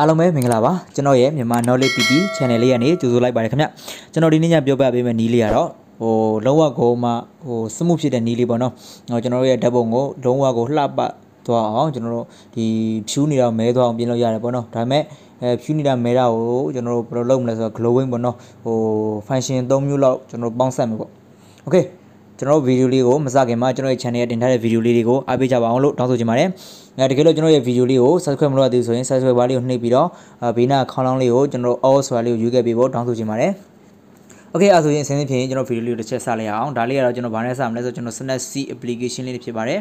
အားလုံးပဲမင်္ဂလာပါကျွန်တော်ရဲ့မြန်မာ knowledge PP channel လေးကနေကြိုဆိုလိုက်ပါတယ်ခင်ဗျကျွန်တော်ဒီနေ့ညပြောပြပေးမယ့်နီးလေးကတော့ဟိုလုံးဝကိုမှဟိုစမှုဖြစ်တဲ့နီးလေးပေါ့နော်ဟိုကျွန်တော်တို့ရဲ့ဓာတ်ပုံကိုလုံးဝကိုလှပသွားအောင်ကျွန်တော်တို့ဒီဖြူးနေတော့မဲသွားအောင်ပြင်လို့ရတယ်ပေါ့နော်ဒါပေမဲ့အဲဖြူးနေတာမဲတာကိုကျွန်တော်တို့ဘယ်လိုလုပ်မလဲဆိုတော့ glowing ပေါ့နော်ဟို function 3မျိုးလောက်ကျွန်တော်တို့ပေါင်းဆက်မယ်ပေါ့ okay ကျွန်တော်တို့ဗီဒီယိုလေးကိုမစခင်မှာကျွန်တော်ရဲ့ channel ရဲ့တင်ထားတဲ့ဗီဒီယိုလေးတွေကိုအားပေးကြပါအောင်လို့တောင်းဆိုချင်ပါတယ်။အဲတကယ်လို့ကျွန်တော်ရဲ့ဗီဒီယိုလေးကို subscribe မလုပ်သေးဘူးဆိုရင် subscribe ဘာလေးကိုနှိပ်ပြီးတော့ဘေးနားခေါင်းလောင်းလေးကိုကျွန်တော် all ဆိုတာလေးကိုယူခဲ့ပြီးတော့တောင်းဆိုချင်ပါတယ်။โอเคအဲ့ဆိုရင်အစင်းဖြင့်ကျွန်တော်ဗီဒီယိုလေးတစ်ချက်စလိုက်အောင်ဒါလေးကတော့ကျွန်တော်ဗာနဲ့စမလဲဆိုကျွန်တော် Snap C application လေးဖြစ်ပါတယ်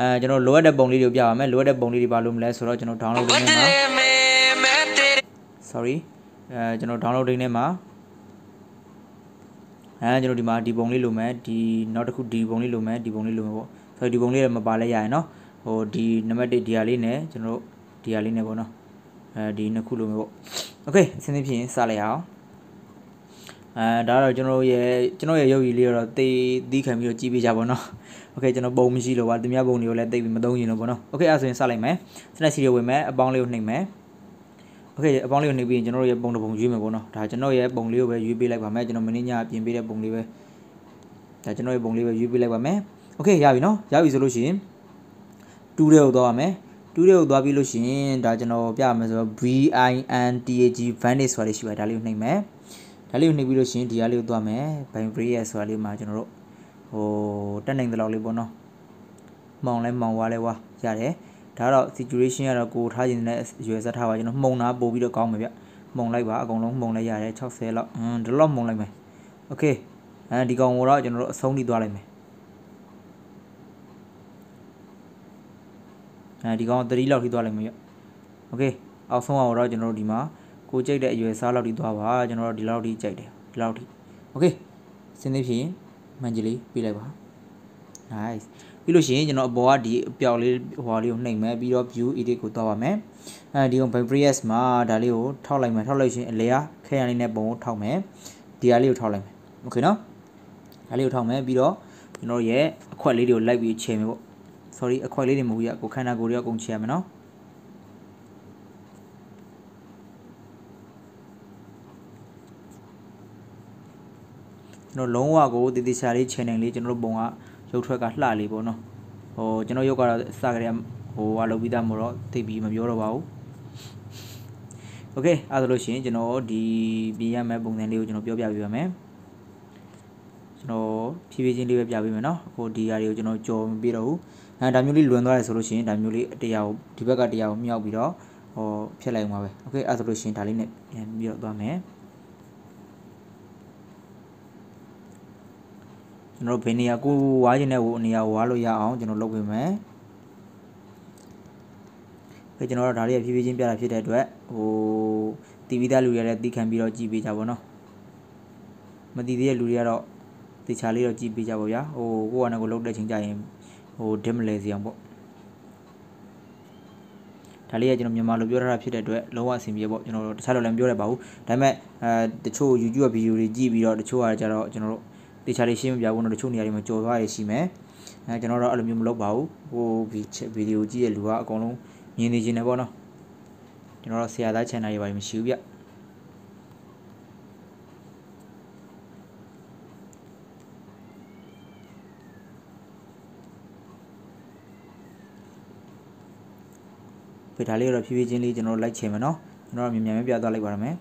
အဲကျွန်တော်လိုအပ်တဲ့ပုံလေးတွေကိုပြပါမယ်လိုအပ်တဲ့ပုံလေးတွေဘာလို့မလဲဆိုတော့ကျွန်တော် download လုပ်နေမှာ sorry အဲကျွန်တော် download လုပ်နေမှာအဲကျွန်တော်ဒီမှာဒီပုံလေးလိုမယ်ဒီနောက်တစ်ခုဒီပုံလေးလိုမယ်ဒီပုံလေးလိုမယ်ပေါ့ဆိုတော့ဒီပုံလေးလည်းမပါလဲရရင်เนาะဟိုဒီနံပါတ်1ဒီဟာလေးနဲ့ကျွန်တော်တို့ဒီဟာလေးနဲ့ပေါ့เนาะအဲဒီနှစ်ခုလိုမျိုးပေါ့โอเคအစင်းသိဖြစ်ရင်စလိုက်အောင်အဲဒါတော့ကျွန်တော်ရဲ့ကျွန်တော်ရဲ့ရုပ်ရည်လေးတော့တေးသီးခံပြီးတော့ကြည့်ပေးကြပါတော့โอเคကျွန်တော်ပုံမရှိလို့ပါသူများပုံတွေကိုလည်းတိတ်ပြီးမသုံးရင်လို့ပေါ့เนาะโอเคအဲဆိုရင်စလိုက်မယ်စနက်စီရီဝင်မယ်အပေါင်းလေးကိုနှိမ့်မယ်โอเคအပေါင်းလေးကိုနေပြီးရင်ကျွန်တော်တို့ရဲ့ပုံတစ်ပုံရွေးမယ်ပေါ့နော်ဒါကျွန်တော်ရဲ့ပုံလေးကိုပဲရွေးပေးလိုက်ပါမယ်ကျွန်တော်မင်းညအပြင်ပေးတဲ့ပုံလေးပဲဒါကျွန်တော်ရဲ့ပုံလေးပဲရွေးပေးလိုက်ပါမယ်โอเคရပြီနော်ရပြီဆိုလို့ရှိရင်2တဲ့ကိုသွားပါမယ်2တဲ့ကိုသွားပြီးလို့ရှိရင်ဒါကျွန်တော်ပြရမယ်ဆိုတော့ B I N T A G Vanish ဆိုတာရှိပါတယ်ဒါလေးကိုနှိပ်မယ်ဒါလေးကိုနှိပ်ပြီးလို့ရှိရင်ဒီအားလေးကိုသွားမယ် Vibrate ဆိုတာလေးမှာကျွန်တော်တို့ဟိုတက်နိုင်တဲ့လောက်လေးပေါ့နော်မောင်လဲမောင်ွားလဲွားရတယ်ဒါတော့ saturation ကတော့ကိုထားခြင်းနဲ့အရွယ်ဆက်ထားပါကျွန်တော်မှုံတာပို့ပြီးတော့ကောင်းမှာဗျမှုံလိုက်ပါအကုန်လုံးမှုံလိုက်ရတယ်60လောက်อืมဒီလောက်မှုံလိုက်မယ်โอเคအဲဒီကောင်ကိုတော့ကျွန်တော်တို့အဆုံးထိသွားလိုက်မယ်အဲဒီကောင်3လောက်ထိသွားလိုက်မယ်ဗျโอเคအောက်ဆုံးအောင်တော့ကျွန်တော်တို့ဒီမှာကိုကြိုက်တဲ့အရွယ်စားလောက်ထိသွားပါကျွန်တော်တို့ဒီလောက်ထိကြိုက်တယ်ဒီလောက်ထိโอเคစဉ်းသိဖြစ်ရင်မှန်ကြလေးပြလိုက်ပါ nice ပြီးလို့ရှိရင်ကျွန်တော်အပေါ်ကဒီအပြောက်လေးဟိုလေးကိုနှိပ်မယ်ပြီးတော့ view edit ကိုသွားပါမယ်အဲဒီကို vibrate မှာဒါလေးကိုထောက်လိုက်မယ်ထောက်လိုက်ရှင်အလေကခဲရံလေးနဲ့ပုံကိုထောက်မယ်ဒီဟာလေးကိုထောက်လိုက်မယ်โอเคနော်ဒါလေးကိုထောက်မယ်ပြီးတော့ကျွန်တော်ရဲ့အခွက်လေးတွေကိုလိုက်ပြီးချိန်မယ်ပေါ့ sorry အခွက်လေးတွေမဟုတ်ရကိုခန္ဓာကိုယ်တွေအကုန်ချိန်ရမယ်နော်ကျွန်တော်လုံးဝကိုတည်တည်ချာလေး channel လေးကျွန်တော်တို့ပုံကရုပ်ထွက်ကလှလေပေါ့နော်ဟိုကျွန်တော်ရုပ်ကတော့စကလေးဟိုဟာလုပ်ပြီးသားမတော့သိပြီးမပြောတော့ပါဘူးโอเคအဲ့ဒါလို့ရှိရင်ကျွန်တော်ဒီပြင်ရမယ့်ပုံစံလေးကိုကျွန်တော်ပြောပြပေးပါမယ်ကျွန်တော်ဖြည်းဖြည်းချင်းလေးပဲပြပေးမယ်เนาะအခုဒီဟာတွေကိုကျွန်တော်ကြော်မပြတော့ဘူးအဲဒါမျိုးလေးလွန်သွားတယ်ဆိုလို့ရှိရင်ဒါမျိုးလေးတရားကိုဒီဘက်ကတရားကိုမြောက်ပြီးတော့ဟောဖြတ်လိုက်မှာပဲโอเคအဲ့ဒါဆိုလို့ရှိရင်ဒါလေးနဲ့ပြန်ပြီးတော့သွားမယ်ကျွန်တော်တို့ဘယ်နေရာကိုဝါးခြင်းတဲ့ကိုနေရာဝါးလို့ရအောင်ကျွန်တော်လုပ်ပေးမယ်ဲကျွန်တော်တို့ဒါလေးဖြည်းဖြည်းချင်းပြတာဖြစ်တဲ့အတွက်ဟိုတီဗီသားလူတွေလည်းတီးခံပြီးတော့ကြည်ပေးကြပါတော့မတီးသေးတဲ့လူတွေကတော့တေချာလေးတော့ကြည်ပေးကြပါဗျာဟိုကိုယ့်အနေကိုလုံးတဲ့ချိန်ကြရင်ဟိုဒစ်မလဲစီအောင်ပေါ့ဒါလေးကကျွန်တော်မြန်မာလိုပြောထားတာဖြစ်တဲ့အတွက်လုံးဝအဆင်ပြေပေါ့ကျွန်တော်တို့တခြားလိုလည်းမပြောရပါဘူးဒါပေမဲ့အဲတချို့ YouTube ဗီဒီယိုတွေကြည့်ပြီးတော့တချို့ကကြတော့ကျွန်တော်တို့တေချာလေးရှင်းမပြဘူးเนาะတချို့နေရာတွေမှာကြော်သွားရရှိမယ်အဲကျွန်တော်တော့အဲ့လိုမျိုးမလုပ်ပါဘူးဟိုဗီဒီယိုကြည့်ရလူကအကုန်လုံးမြင်နေခြင်းနဲ့ပေါ့เนาะကျွန်တော်တော့ဆရာသား channel တွေပါမရှိဘူးဗျဒါလေးတော့ဖြည်းဖြည်းချင်းလေးကျွန်တော်လိုက်ချင်မယ်เนาะကျွန်တော်မြန်မြန်ပြသွားလိုက်ပါရမယ်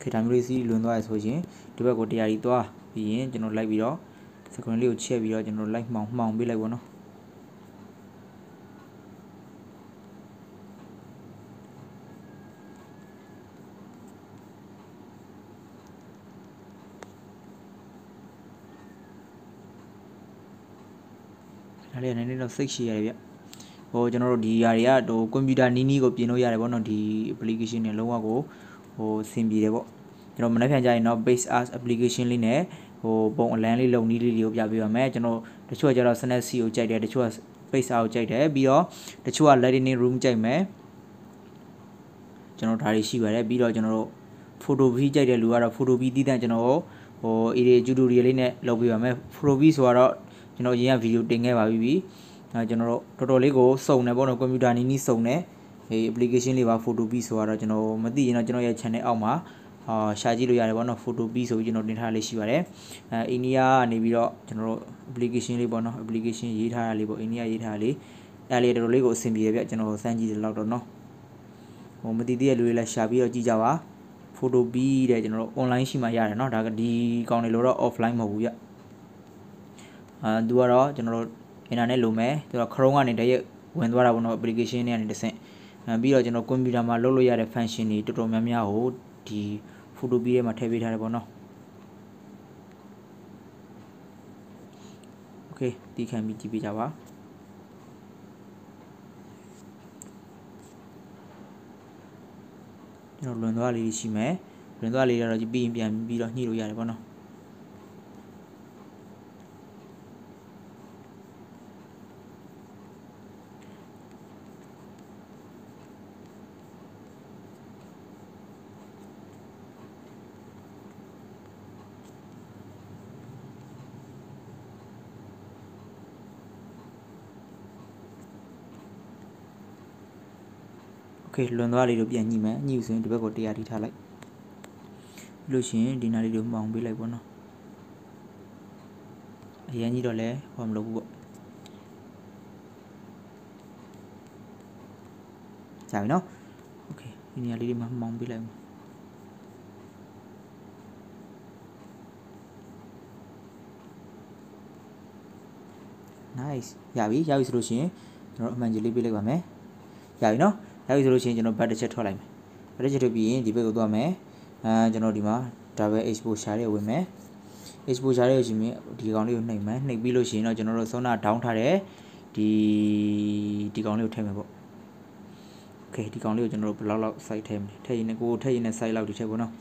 ခေဒါမျိုးလေးစီးလွန်သွားရဆိုရင်ဒီဘက်ကိုတရားကြီးသွားပြီးရင်ကျွန်တော်လိုက်ပြီးတော့စကွန်လေးကိုချက်ပြီးတော့ကျွန်တော်လိုက်မှောင်မှောင်ပေးလိုက်ပါတော့ဒါလေးနည်းနည်းတော့စိတ်ရှည်ရတယ်ဗျဟိုကျွန်တော်တို့ဒီຢာတွေကဟိုကွန်ပျူတာနီးနီးကိုပြင်လို့ရတယ်ဗောနော်ဒီ application တွေလုံးဝကိုဟိုစင်ပြေတယ်ပေါ့ကျွန်တော်မနေ့ပြန်ကြရင်တော့ base as application လေးနဲ့ဟိုပုံအလန်းလေးလုံနည်းလေးတွေကိုပြပေးပါမယ်ကျွန်တော်တချို့ကကျတော့ snap c ကိုကြိုက်တယ်တချို့က base as ကိုကြိုက်တယ်ပြီးတော့တချို့က lightning room ကြိုက်မယ်ကျွန်တော်ဒါတွေရှိပါတယ်ပြီးတော့ကျွန်တော်တို့ photo v ကြိုက်တဲ့လူကတော့ photo v တည်တဲ့ကျွန်တော်ဟို area tutorial လေးနဲ့လုပ်ပေးပါမယ် photo v ဆိုတော့ကျွန်တော်အရင်ကဗီဒီယိုတင်ခဲ့ပါပြီ။အဲကျွန်တော်တို့တော်တော်လေးကိုစုံနေပေါ့နော်ကွန်ပျူတာနီးနီးစုံနေ။အဲ application လေးပါ Photopea ဆိုတော့ကျွန်တော်မသိရင်တော့ကျွန်တော်ရဲ့ channel အောက်မှာအာရှာကြည့်လို့ရတယ်ပေါ့နော် Photopea ဆိုပြီးကျွန်တော်တင်ထားလေးရှိပါတယ်အဲအိန္ဒိယကနေပြီးတော့ကျွန်တော်တို့ application လေးပေါ့နော် application ရေးထားတာလေးပေါ့အိန္ဒိယရေးထားလေးအဲလေးတော်တော်လေးကိုအဆင်ပြေတယ်ဗျကျွန်တော်စမ်းကြည့်တယ်လောက်တော့နော်ဟိုမသိသေးတဲ့လူတွေလည်းရှာပြီးတော့ကြည့်ကြပါ Photopea တဲ့ကျွန်တော်တို့ online ရှိမှရတယ်နော်ဒါကဒီကောင်တွေလို့တော့ offline မဟုတ်ဘူးဗျအာသူကတော့ကျွန်တော်တို့ internet လိုမယ်သူက Chrome ကနေတည်းရဝင်သွားတာပေါ့နော် application တွေကနေတဆင့်ပြီးတော့ကျွန်တော်ကွန်ပျူတာမှာလုပ်လို့ရတဲ့ function တွေတော်တော်များများကိုဒီ Photopea ထဲမှာထည့်ပေးထားတယ်ပေါ့နော် Okay ဒီခံပြီးကြည့်ပေးကြပါကျွန်တော်လွန်သွားလေးရှိမယ်လွန်သွားလေးကတော့ပြီးရင်ပြန်ပြီးတော့ညှိလို့ရတယ်ပေါ့နော်โอเคလွန်သွားလေးတို့ပြန်ညှိမယ်ညှိဆိုရင်ဒီဘက်ကိုတရားတီးထားလိုက်ပြီးလို့ရှိရင်ဒီနားလေးတို့မှောင်ပေးလိုက်ပေါ့နော်အရင်ညှိတော့လဲဘာမလုပ်ဘူးပေါ့ကြာပြီနော်โอเคဒီနေရာလေးတွေမှာမှောင်ပေးလိုက်ပါ။ nice ရပြီရပြီဆိုလို့ရှိရင်ကျွန်တော်အမှန်ကြီးလေးပေးလိုက်ပါမယ်။ရပြီနော်။ရောက်ပြီဆိုလို့ရှိရင်ကျွန်တော်ဘတ်တစ်ချက်ထွက်လိုက်မယ်ဘတ်တစ်ချက်ထွက်ပြီးရင်ဒီဘက်ကိုသွားမယ်အဲကျွန်တော်ဒီမှာ double export share တွေဝင်မယ် export share တွေရှိမြင်ဒီကောင်လေးကိုနှိပ်မယ်နှိပ်ပြီးလို့ရှိရင်တော့ကျွန်တော်တို့ဆုံးနာ down ထားတဲ့ဒီဒီကောင်လေးကိုထည့်မယ်ပေါ့ okay ဒီကောင်လေးကိုကျွန်တော်တို့ဘယ်လောက်လောက် site ထည့်မလဲထည့်ရင်ကိုထည့်ရင် site လောက်ဒီထည့်ပေါ့နော်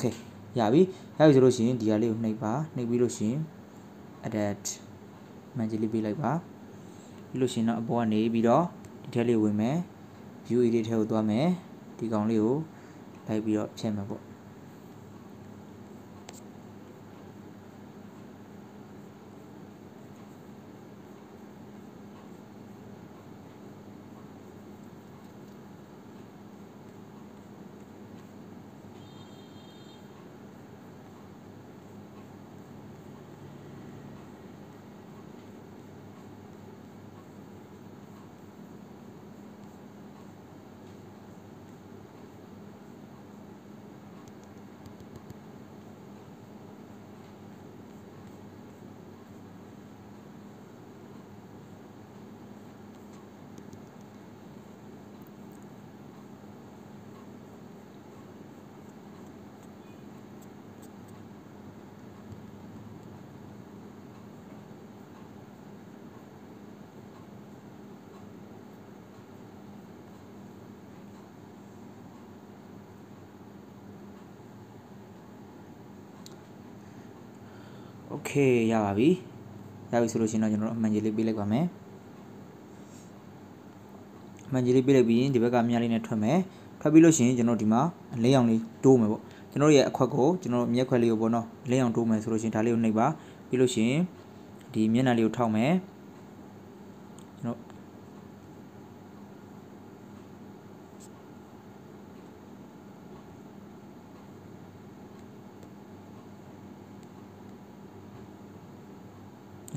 okay ရပြီရပြီဆိုလို့ရှိရင်ဒီဟာလေးကိုနှိပ်ပါနှိပ်ပြီးလို့ရှိရင် adapt မှန်ကြီးလေးပေးလိုက်ပါပြီးလို့ရှိရင်တော့အပေါ်ကနေပြီးတော့ဒီထဲလေးဝင်မယ် view edit ထဲကိုသွားမယ်ဒီကောင်လေးကိုလိုက်ပြီးတော့ဖြည့်မယ်ပေါ့โอเคရပါပြီရပြီဆိုလို့ရှိရင်တော့ကျွန်တော်တို့အမှန်ကြီးလေးပေးလိုက်ပါမယ်အမှန်ကြီးလေးပေးလိုက်ပြီးရင်ဒီဘက်ကမြားလေးနဲ့ထွက်မယ်ထွက်ပြီးလို့ရှိရင်ကျွန်တော်ဒီမှာအလေးအောင်လေးတိုးမယ်ပေါ့ကျွန်တော်ရဲ့အခွက်ကိုကျွန်တော်မျက်ခွက်လေးကိုပေါ့နော်အလေးအောင်တိုးမယ်ဆိုလို့ရှိရင်ဒါလေးကိုနှိပ်ပါပြီးလို့ရှိရင်ဒီမျက်နှာလေးကိုထောက်မယ်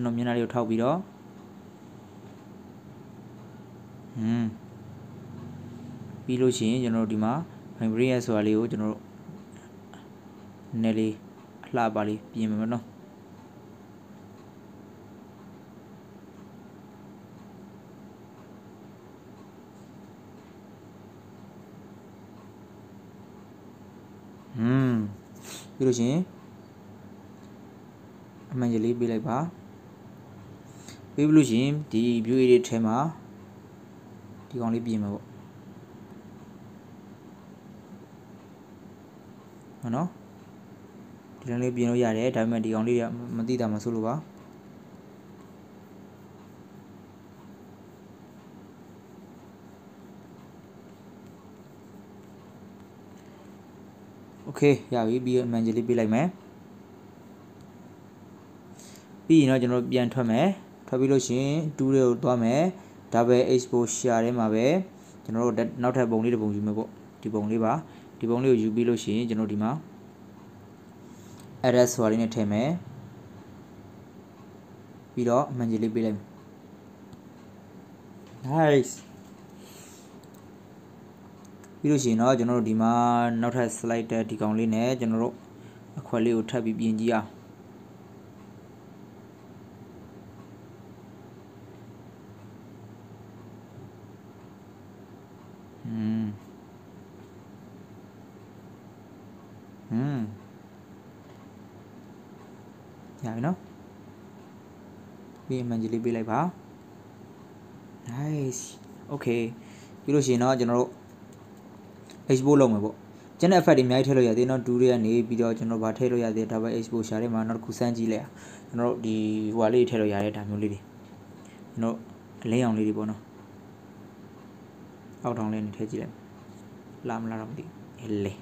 ကျွန်တော်မျက်နှာလေးကိုထောက်ပြီးတော့ဟွန်းပြီးလို့ရှိရင်ကျွန်တော်တို့ဒီမှာ primary ရဲ့ဆိုတာလေးကိုကျွန်တော်တို့နည်းလေးအလှပါလေးပြင်မယ်နော်อืมပြီးလို့ရှင်အမှန်ကြီးလေးပေးလိုက်ပါပြီးလို့ရှိရင်ဒီ view area ထဲမှာဒီကောင်လေးပြင်မှာပေါ့ဟုတ်နော်ဒီကောင်လေးပြင်လို့ရတယ်ဒါပေမဲ့ဒီကောင်လေးကမသိတာမဆိုလို့ပါโอเคရပြီပြီးအမှန်ကြီးလေးပြလိုက်မယ်ပြီးရင်တော့ကျွန်တော်ပြန်ထွက်မယ်ထွက်ပြီးလို့ရှိရင်2တွေကိုသွားမယ် double exposure ထဲမှာပဲကျွန်တော်တို့နောက်ထပ်ပုံလေးတစ်ပုံယူမယ်ပေါ့ဒီပုံလေးပါဒီပုံလေးကိုယူပြီးလို့ရှိရင်ကျွန်တော်ဒီမှာ address ဆိုတာလေးနဲ့ထည့်မယ်ပြီးတော့အမှန်ကြီးလေးပေးလိုက်မယ် nice ပြီးလို့ရှိရင်တော့ကျွန်တော်တို့ဒီမှာနောက်ထပ် slider ဒီကောင်လေးနဲ့ကျွန်တော်တို့အခွက်လေးကိုထပ်ပြီးပြင်ကြည့်အောင် statement ကြီးလေးပေးလိုက်ပါ nice okay ပြီးလို့ရှိရင်တော့ကျွန်တော်တို့ export လုပ်မယ်ပေါ့ျန်တဲ့ effect တွေအများကြီးထည့်လို့ရသေးတယ်เนาะဒူးတွေကနေပြီးတော့ကျွန်တော်ဗာထည့်လို့ရသေးတယ် double exposure တွေမှာနောက်တစ်ခုစမ်းကြည့်လိုက်အောင်ကျွန်တော်တို့ဒီဟိုဟာလေးထည့်လို့ရတယ်ဒါမျိုးလေးတွေကျွန်တော်အလင်းအောင်လေးတွေပေါ့နော်အောက်တောင်လေးနေထည့်ကြည့်လိုက်လာမလားတော့မသိဘူးအလေ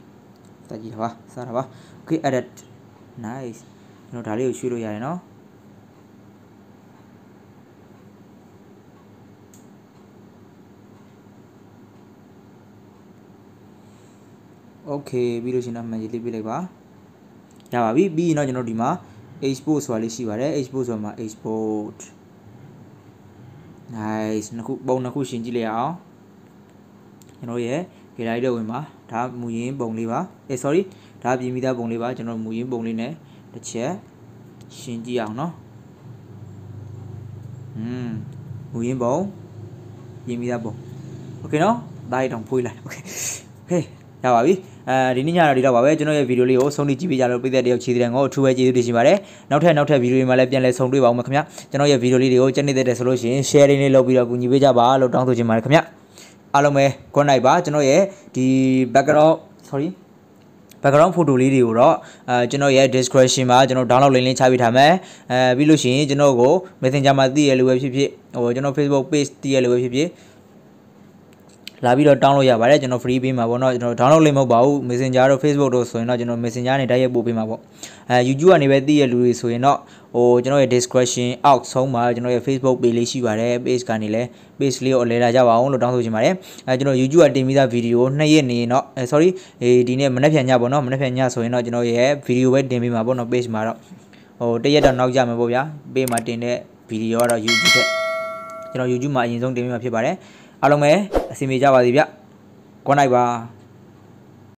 တက်ကြည့်တာပါစားတာပါ okay edit nice ကျွန်တော်ဒါလေးကိုရွှေ့လို့ရတယ်เนาะ okay ပြီးလို့ရှိရင်တော့မှန်ရေးလေးပြလိုက်ပါရပါပြီပြီးရင်တော့ကျွန်တော်ဒီမှာ export ဆိုတာလေးရှိပါတယ် export ဆိုတာမှာ export nice နှစ်ခုပုံနှစ်ခုရှင်းကြည့်လိုက်အောင်ကျွန်တော်ရဲ့ gallery တော့ဝင်ပါဒါမူရင်းပုံလေးပါအဲ sorry ဒါပြင်မိသားပုံလေးပါကျွန်တော်မူရင်းပုံလေးနဲ့တစ်ချက်ရှင်းကြည့်အောင်နော်อืมမူရင်းပုံပြင်မိသားပုံโอเคနော်ဒါရအောင်ဖွေးလိုက်โอเคโอเคရပါပြီအဲဒီနေ့ညတော့ဒီတော့ပါပဲကျွန်တော်ရဲ့ဗီဒီယိုလေးကိုဆုံးဖြတ်ကြည့်ပေးကြလို့ပြည်သက်တယောက်ခြေတံကိုအထူးပဲကျေးဇူးတင်ရှိပါတယ်နောက်ထပ်နောက်ထပ်ဗီဒီယိုတွေမှာလည်းပြန်လည်ဆုံတွေ့ပါအောင်ခင်ဗျာကျွန်တော်ရဲ့ဗီဒီယိုလေးတွေကိုကြည့်နေတဲ့တယ်ဆိုလို့ရှိရင် share လေးလေးလုပ်ပြီးတော့ကူညီပေးကြပါလို့တောင်းဆိုချင်ပါတယ်ခင်ဗျာအားလုံးပဲ good night ပါကျွန်တော်ရဲ့ဒီ background sorry background photo လေးတွေကိုတော့အဲကျွန်တော်ရဲ့ description မှာကျွန်တော် download link လေးချပေးထားမယ်အဲပြီးလို့ရှိရင်ကျွန်တော်ကို messenger မှာသိရလို့ပဲဖြစ်ဖြစ်ဟိုကျွန်တော် facebook page သိရလို့ပဲဖြစ်ဖြစ်လာပြီးတော့ download လုပ်ရပါတယ်ကျွန်တော် free ပေးမှာပေါ့เนาะကျွန်တော် download လိမ့်မဟုတ်ပါဘူး Messenger တို့ Facebook တို့ဆိုရင်တော့ကျွန်တော် Messenger နဲ့တိုက်ရိုက်ပို့ပေးမှာပေါ့အဲ YouTube ကနေပဲသိရလူတွေဆိုရင်တော့ဟိုကျွန်တော်ရဲ့ description out ဆုံးမှာကျွန်တော်ရဲ့ Facebook page လေးရှိပါတယ် page ကနေလည်း page လေးကိုအလဲလာကြပါအောင်လို့တောင်းဆိုချင်ပါတယ်အဲကျွန်တော် YouTube ကတင်ပြီးသား video နှစ်ရက်နေရင်တော့အဲ sorry ဒီနေ့မနေ့ဖြန်ညပေါ့เนาะမနေ့ဖြန်ညဆိုရင်တော့ကျွန်တော်ရဲ့ video ပဲတင်ပေးမှာပေါ့เนาะ page မှာတော့ဟိုတရက်တော့နောက်ကြမှာပေါ့ဗျာ page မှာတင်တဲ့ video ကတော့ YouTube ထက်ကျွန်တော် YouTube မှာအရင်ဆုံးတင်ပေးမှာဖြစ်ပါတယ်အားလုံးပဲအစီအမေကြပါစီဗျ good night ပါ